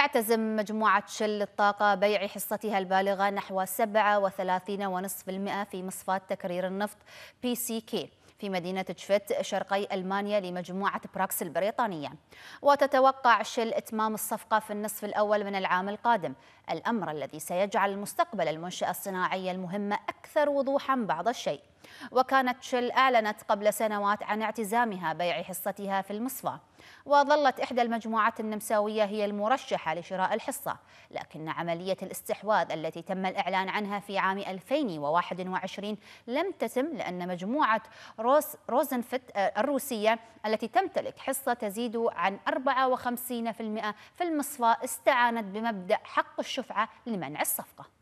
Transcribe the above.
تعتزم مجموعة شل الطاقة بيع حصتها البالغة نحو 37.5% في مصفاة تكرير النفط بي سي كي في مدينة تشفت شرقي ألمانيا لمجموعة براكس البريطانية وتتوقع شل إتمام الصفقة في النصف الأول من العام القادم الأمر الذي سيجعل مستقبل المنشأة الصناعية المهمة أكثر وضوحا بعض الشيء وكانت شل أعلنت قبل سنوات عن اعتزامها بيع حصتها في المصفى وظلت إحدى المجموعات النمساوية هي المرشحة لشراء الحصة لكن عملية الاستحواذ التي تم الإعلان عنها في عام 2021 لم تتم لأن مجموعة روس روزنفت آه، الروسية التي تمتلك حصة تزيد عن 54% في المصفى استعانت بمبدأ حق الشفعة لمنع الصفقة